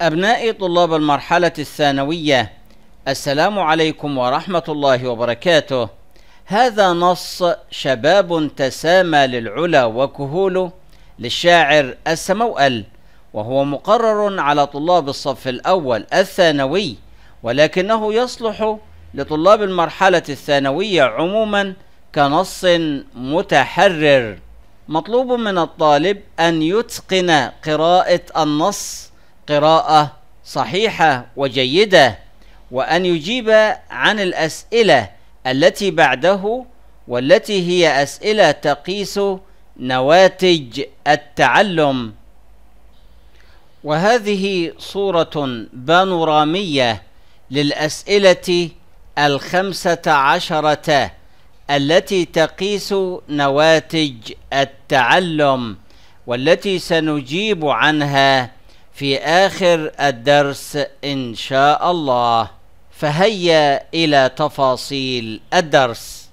أبنائي طلاب المرحلة الثانوية السلام عليكم ورحمة الله وبركاته هذا نص شباب تسامى للعلا وكهوله للشاعر السموأل وهو مقرر على طلاب الصف الأول الثانوي ولكنه يصلح لطلاب المرحلة الثانوية عموما كنص متحرر مطلوب من الطالب أن يتقن قراءة النص قراءة صحيحة وجيدة وأن يجيب عن الأسئلة التي بعده والتي هي أسئلة تقيس نواتج التعلم وهذه صورة بانورامية للأسئلة الخمسة عشرة التي تقيس نواتج التعلم والتي سنجيب عنها في آخر الدرس إن شاء الله فهيا إلى تفاصيل الدرس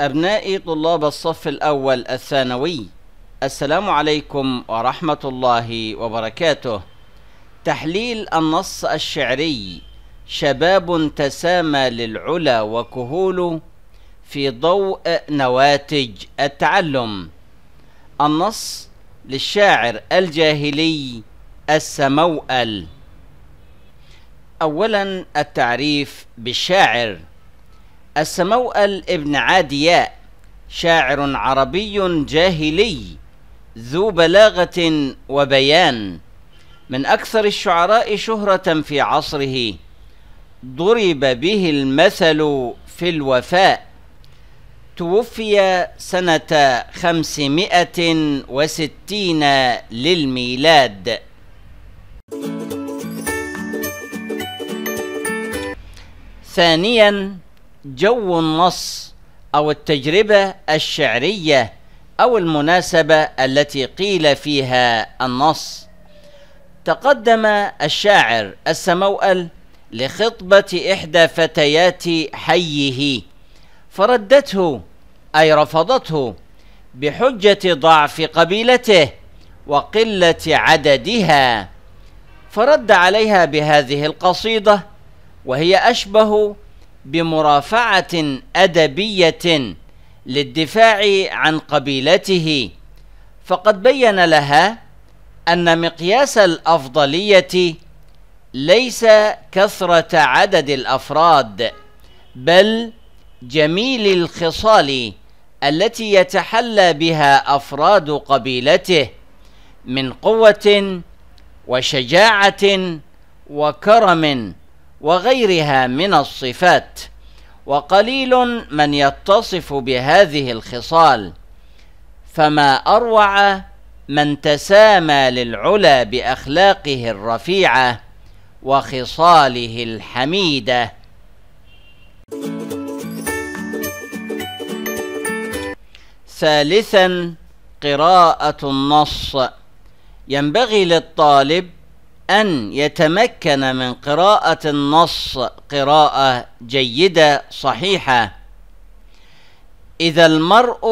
أبنائي طلاب الصف الأول الثانوي السلام عليكم ورحمة الله وبركاته تحليل النص الشعري شباب تسامى للعلا وكهول في ضوء نواتج التعلم النص للشاعر الجاهلي السموأل أولا التعريف بالشاعر السموأل ابن عادياء شاعر عربي جاهلي ذو بلاغة وبيان من أكثر الشعراء شهرة في عصره ضرب به المثل في الوفاء توفي سنة خمسمائة وستين للميلاد ثانيا جو النص أو التجربة الشعرية أو المناسبة التي قيل فيها النص تقدم الشاعر السموأل لخطبة إحدى فتيات حيه فردته أي رفضته بحجة ضعف قبيلته وقلة عددها فرد عليها بهذه القصيدة وهي أشبه بمرافعة أدبية للدفاع عن قبيلته فقد بين لها أن مقياس الأفضلية ليس كثرة عدد الأفراد بل جميل الخصال التي يتحلى بها أفراد قبيلته من قوة وشجاعة وكرم وغيرها من الصفات وقليل من يتصف بهذه الخصال فما اروع من تسامى للعلا باخلاقه الرفيعه وخصاله الحميده ثالثا قراءه النص ينبغي للطالب أن يتمكن من قراءة النص قراءة جيدة صحيحة إذا المرء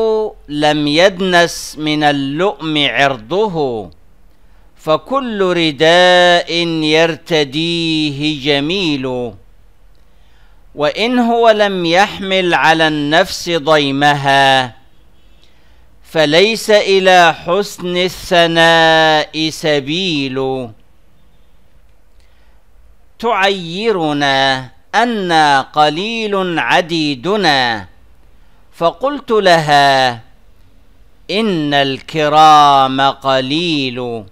لم يدنس من اللؤم عرضه فكل رداء يرتديه جميل وإن هو لم يحمل على النفس ضيمها فليس إلى حسن الثناء سبيل تعيرنا أنا قليل عديدنا فقلت لها إن الكرام قليل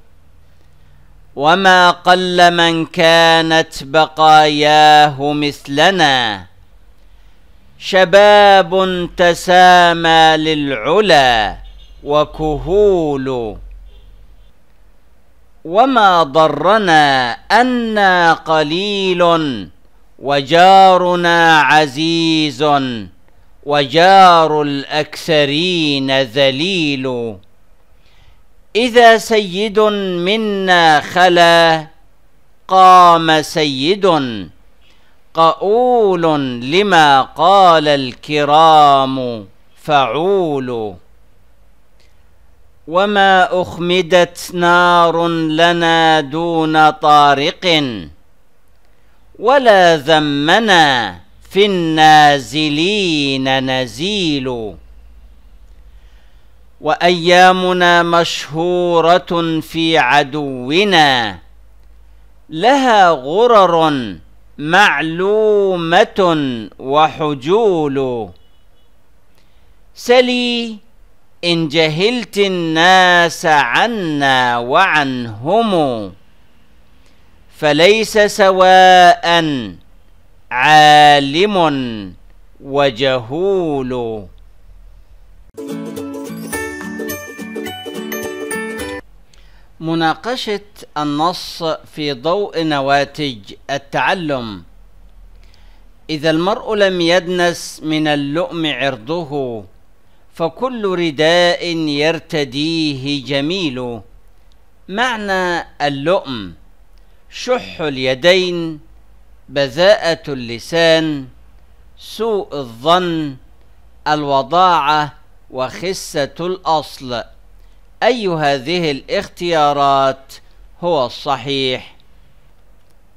وما قل من كانت بقاياه مثلنا شباب تسامى للعلا وكهول وما ضرنا أنا قليل وجارنا عزيز وجار الأكثرين ذليل إذا سيد منا خلا قام سيد قؤول لما قال الكرام فعولوا وما أخمدت نار لنا دون طارق ولا ذمنا في النازلين نزيل وأيامنا مشهورة في عدونا لها غرر معلومة وحجول سلي إن جهلت الناس عنا وعنهم فليس سواء عالم وجهول مناقشة النص في ضوء نواتج التعلم إذا المرء لم يدنس من اللؤم عرضه فكل رداء يرتديه جميل معنى اللؤم شح اليدين بذاءة اللسان سوء الظن الوضاعة وخسة الأصل أي هذه الاختيارات هو الصحيح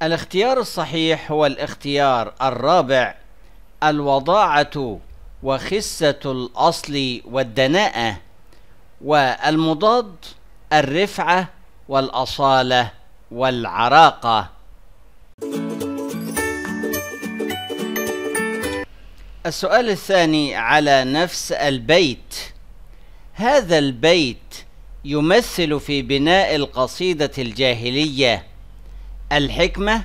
الاختيار الصحيح هو الاختيار الرابع الوضاعة وخسة الأصل والدناءة والمضاد الرفعة والأصالة والعراقة السؤال الثاني على نفس البيت هذا البيت يمثل في بناء القصيدة الجاهلية الحكمة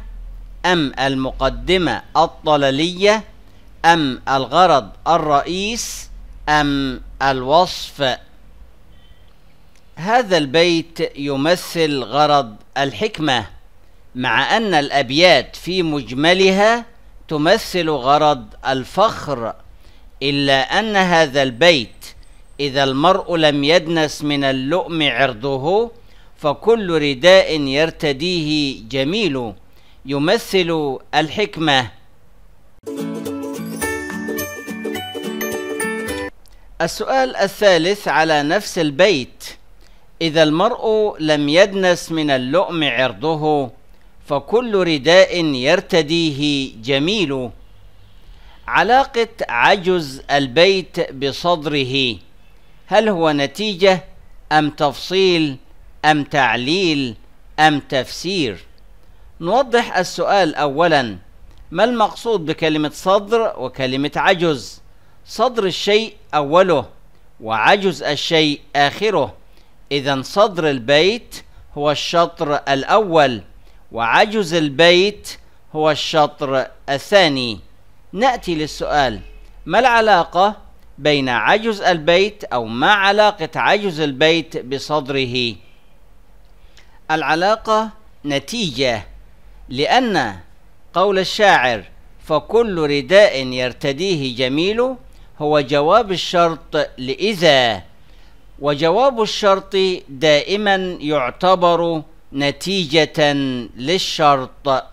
أم المقدمة الطللية أم الغرض الرئيس أم الوصف هذا البيت يمثل غرض الحكمة مع أن الأبيات في مجملها تمثل غرض الفخر إلا أن هذا البيت إذا المرء لم يدنس من اللؤم عرضه فكل رداء يرتديه جميل يمثل الحكمه السؤال الثالث على نفس البيت إذا المرء لم يدنس من اللؤم عرضه فكل رداء يرتديه جميل علاقة عجز البيت بصدره هل هو نتيجة أم تفصيل أم تعليل أم تفسير نوضح السؤال أولا ما المقصود بكلمة صدر وكلمة عجز؟ صدر الشيء أوله وعجز الشيء آخره إذا صدر البيت هو الشطر الأول وعجز البيت هو الشطر الثاني نأتي للسؤال ما العلاقة بين عجز البيت أو ما علاقة عجز البيت بصدره العلاقة نتيجة لأن قول الشاعر فكل رداء يرتديه جميل هو جواب الشرط لإذا وجواب الشرط دائما يعتبر نتيجة للشرط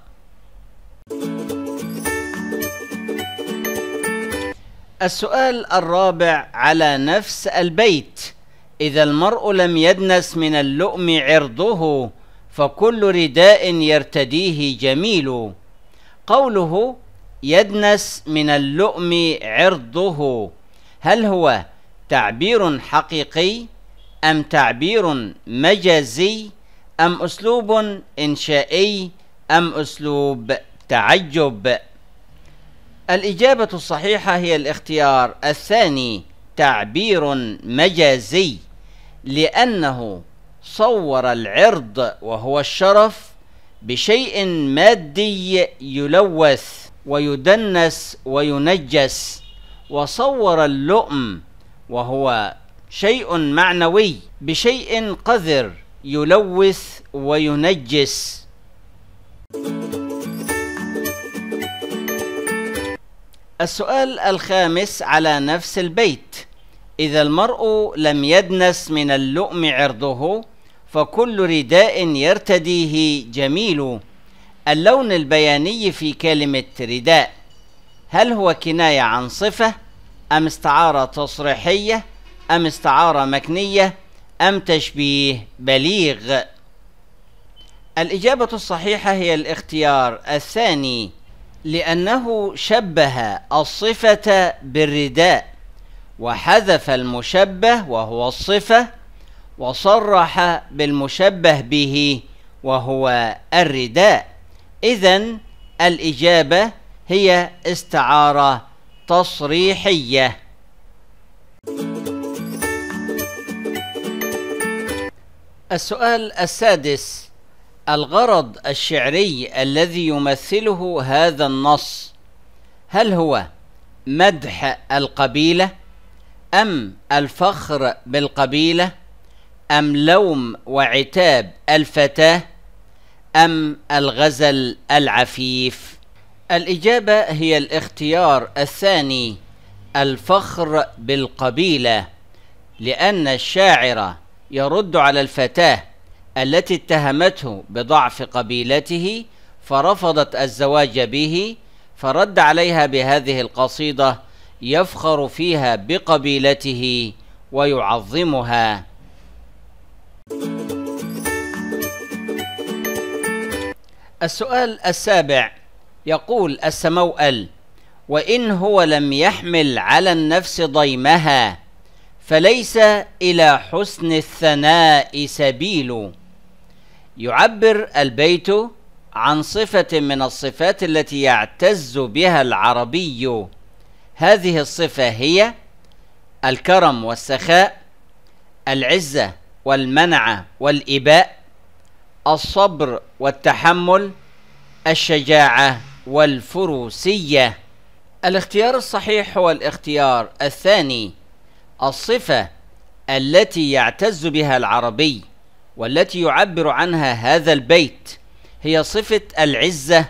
السؤال الرابع على نفس البيت إذا المرء لم يدنس من اللؤم عرضه فكل رداء يرتديه جميل قوله يدنس من اللؤم عرضه هل هو تعبير حقيقي أم تعبير مجازي أم أسلوب إنشائي أم أسلوب تعجب الإجابة الصحيحة هي الاختيار الثاني تعبير مجازي لأنه صور العرض وهو الشرف بشيء مادي يلوث ويدنس وينجس وصور اللؤم وهو شيء معنوي بشيء قذر يلوث وينجس السؤال الخامس على نفس البيت إذا المرء لم يدنس من اللؤم عرضه فكل رداء يرتديه جميل اللون البياني في كلمة رداء هل هو كناية عن صفة أم استعارة تصريحية أم استعارة مكنية أم تشبيه بليغ الإجابة الصحيحة هي الاختيار الثاني لأنه شبه الصفة بالرداء وحذف المشبه وهو الصفة وصرح بالمشبه به وهو الرداء إذا الإجابة هي استعارة تصريحية السؤال السادس الغرض الشعري الذي يمثله هذا النص هل هو مدح القبيلة أم الفخر بالقبيلة أم لوم وعتاب الفتاة أم الغزل العفيف؟ الإجابة هي الاختيار الثاني الفخر بالقبيلة لأن الشاعر يرد على الفتاة التي اتهمته بضعف قبيلته فرفضت الزواج به فرد عليها بهذه القصيدة يفخر فيها بقبيلته ويعظمها السؤال السابع يقول السموأل وإن هو لم يحمل على النفس ضيمها فليس إلى حسن الثناء سبيل يعبر البيت عن صفة من الصفات التي يعتز بها العربي هذه الصفة هي الكرم والسخاء العزة والمنعة والإباء الصبر والتحمل الشجاعة والفروسية الاختيار الصحيح هو الاختيار الثاني الصفة التي يعتز بها العربي والتي يعبر عنها هذا البيت هي صفة العزة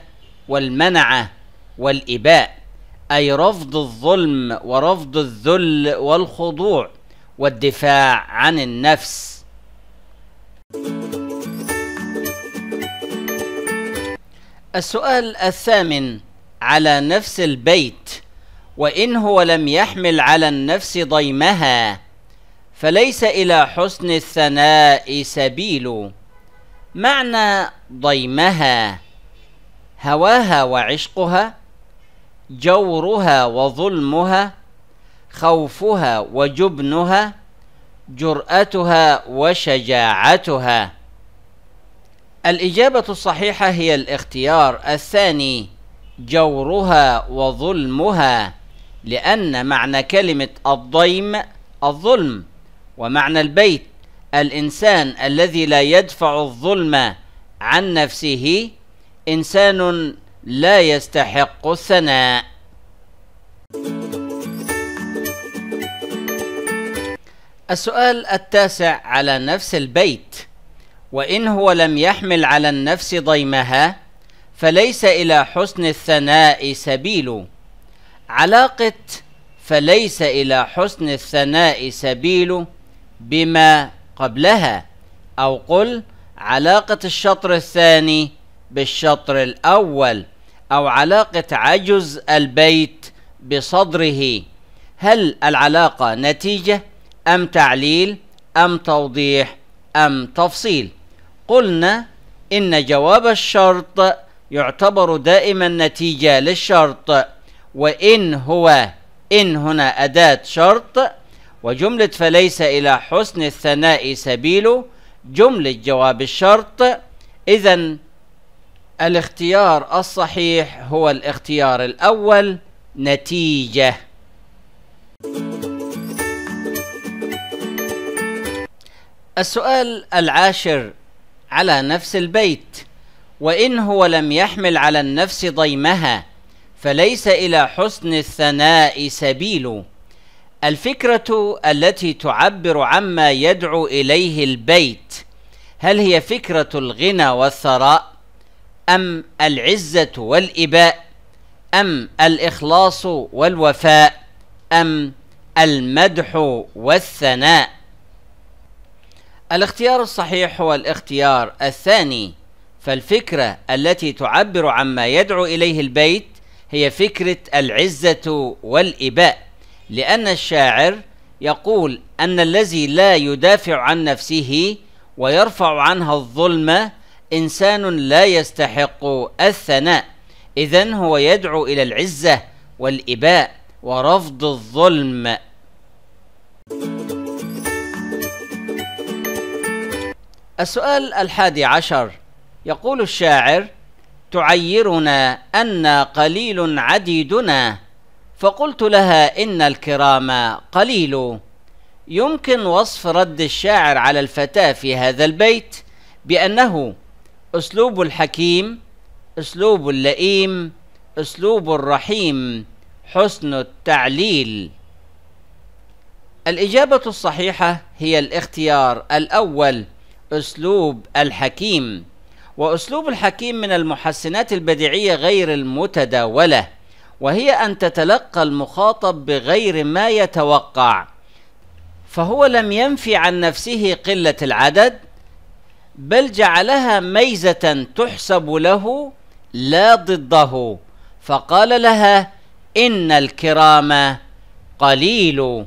والمنعة والإباء أي رفض الظلم ورفض الذل والخضوع والدفاع عن النفس السؤال الثامن على نفس البيت وإن هو لم يحمل على النفس ضيمها فليس إلى حسن الثناء سبيل معنى ضيمها هواها وعشقها جورها وظلمها خوفها وجبنها جرأتها وشجاعتها الإجابة الصحيحة هي الاختيار الثاني جورها وظلمها لأن معنى كلمة الضيم الظلم ومعنى البيت الإنسان الذي لا يدفع الظلم عن نفسه إنسان لا يستحق الثناء السؤال التاسع على نفس البيت وإن هو لم يحمل على النفس ضيمها فليس إلى حسن الثناء سبيل علاقة فليس إلى حسن الثناء سبيل بما قبلها أو قل علاقة الشطر الثاني بالشطر الأول أو علاقة عجز البيت بصدره هل العلاقة نتيجة أم تعليل أم توضيح أم تفصيل قلنا إن جواب الشرط يعتبر دائما نتيجة للشرط وإن هو إن هنا أداة شرط وجملة فليس إلى حسن الثناء سبيل جملة جواب الشرط إذا الاختيار الصحيح هو الاختيار الأول نتيجة السؤال العاشر على نفس البيت وإن هو لم يحمل على النفس ضيمها فليس إلى حسن الثناء سبيل الفكرة التي تعبر عما يدعو إليه البيت هل هي فكرة الغنى والثراء أم العزة والإباء أم الإخلاص والوفاء أم المدح والثناء الاختيار الصحيح هو الاختيار الثاني فالفكرة التي تعبر عما يدعو إليه البيت هي فكرة العزة والإباء لأن الشاعر يقول أن الذي لا يدافع عن نفسه ويرفع عنها الظلم إنسان لا يستحق الثناء إذا هو يدعو إلى العزة والإباء ورفض الظلم السؤال الحادي عشر يقول الشاعر تعيرنا أن قليل عديدنا فقلت لها إن الكرام قليل يمكن وصف رد الشاعر على الفتاة في هذا البيت بأنه أسلوب الحكيم أسلوب اللئيم أسلوب الرحيم حسن التعليل الإجابة الصحيحة هي الاختيار الأول أسلوب الحكيم وأسلوب الحكيم من المحسنات البديعية غير المتداولة وهي أن تتلقى المخاطب بغير ما يتوقع فهو لم ينفي عن نفسه قلة العدد بل جعلها ميزة تحسب له لا ضده فقال لها إن الكرام قليل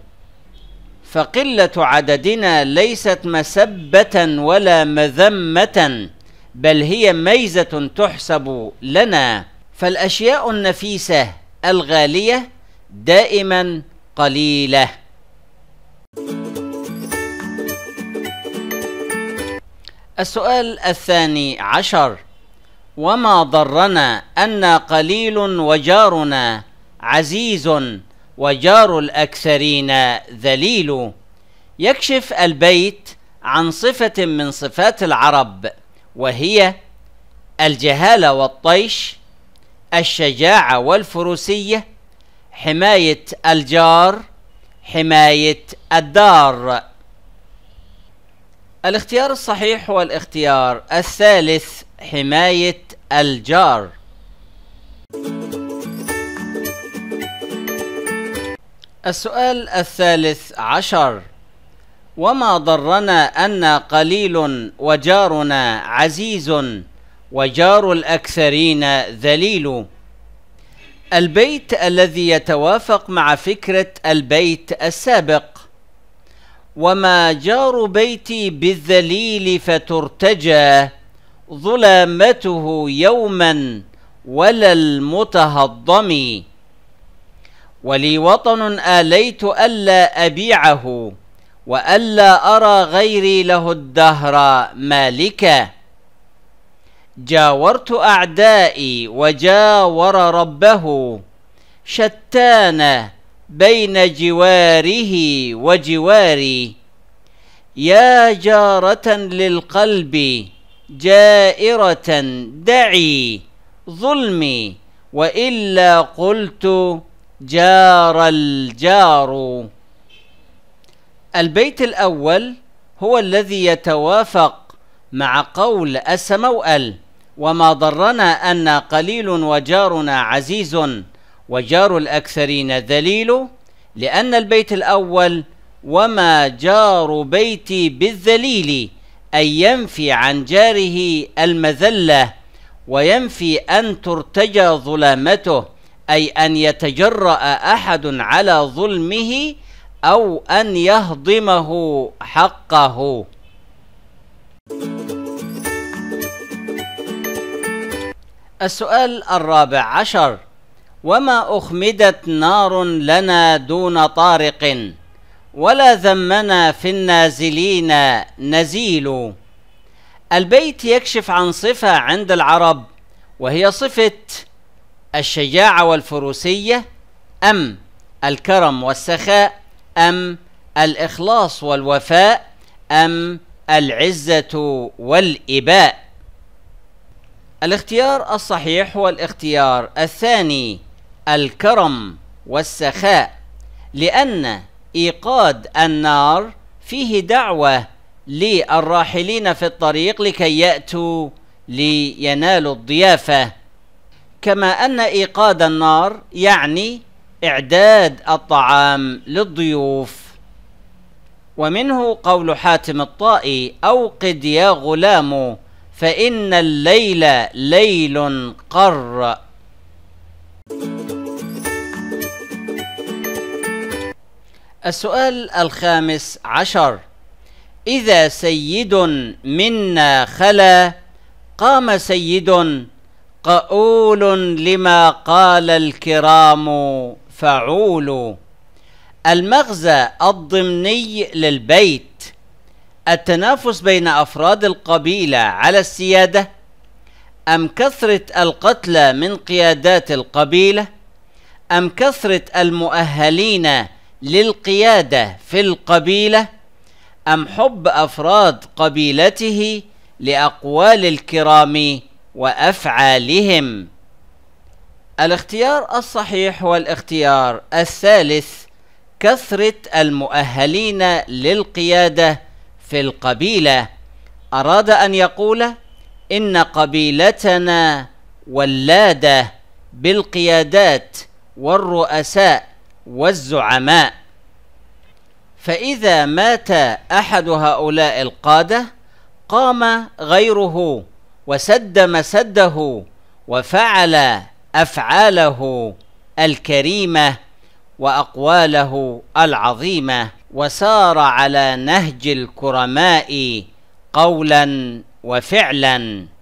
فقلة عددنا ليست مسبة ولا مذمة بل هي ميزة تحسب لنا فالأشياء النفيسة الغالية دائما قليلة السؤال الثاني عشر وما ضرنا أن قليل وجارنا عزيز وجار الأكثرين ذليل يكشف البيت عن صفة من صفات العرب وهي الجهالة والطيش الشجاعة والفروسية حماية الجار حماية الدار الاختيار الصحيح هو الاختيار الثالث حماية الجار السؤال الثالث عشر وما ضرنا أن قليل وجارنا عزيز وجار الأكثرين ذليل البيت الذي يتوافق مع فكرة البيت السابق وما جار بيتي بالذليل فترتجى ظلامته يوما ولا المتهضم ولي وطن آليت ألا أبيعه وألا أرى غيري له الدهر مالكا جاورت أعدائي وجاور ربه شتان بين جواره وجواري يا جارة للقلب جائرة دعي ظلمي وإلا قلت جار الجار البيت الأول هو الذي يتوافق مع قول السمو ال وما ضرنا أن قليل وجارنا عزيز وجار الأكثرين ذليل لأن البيت الأول وما جار بيتي بالذليل أي ينفي عن جاره المذلة وينفي أن ترتجى ظلامته أي أن يتجرأ أحد على ظلمه أو أن يهضمه حقه السؤال الرابع عشر وما أخمدت نار لنا دون طارق ولا ذمنا في النازلين نزيل البيت يكشف عن صفة عند العرب وهي صفة الشجاعة والفروسية أم الكرم والسخاء أم الإخلاص والوفاء أم العزة والإباء الاختيار الصحيح هو الاختيار الثاني الكرم والسخاء لأن إيقاد النار فيه دعوة للراحلين في الطريق لكي يأتوا لينالوا الضيافة كما أن إيقاد النار يعني إعداد الطعام للضيوف ومنه قول حاتم الطائي أوقد يا غلام فإن الليل ليل قر السؤال الخامس عشر إذا سيد منا خلا قام سيد قؤول لما قال الكرام فعولوا المغزى الضمني للبيت التنافس بين أفراد القبيلة على السيادة أم كثرة القتلى من قيادات القبيلة أم كثرة المؤهلين للقيادة في القبيلة أم حب أفراد قبيلته لأقوال الكرام وأفعالهم الاختيار الصحيح هو الاختيار الثالث كثرة المؤهلين للقيادة في القبيلة أراد أن يقول إن قبيلتنا ولادة بالقيادات والرؤساء والزعماء فإذا مات أحد هؤلاء القادة قام غيره وسد مسده وفعل افعاله الكريمه واقواله العظيمه وسار على نهج الكرماء قولا وفعلا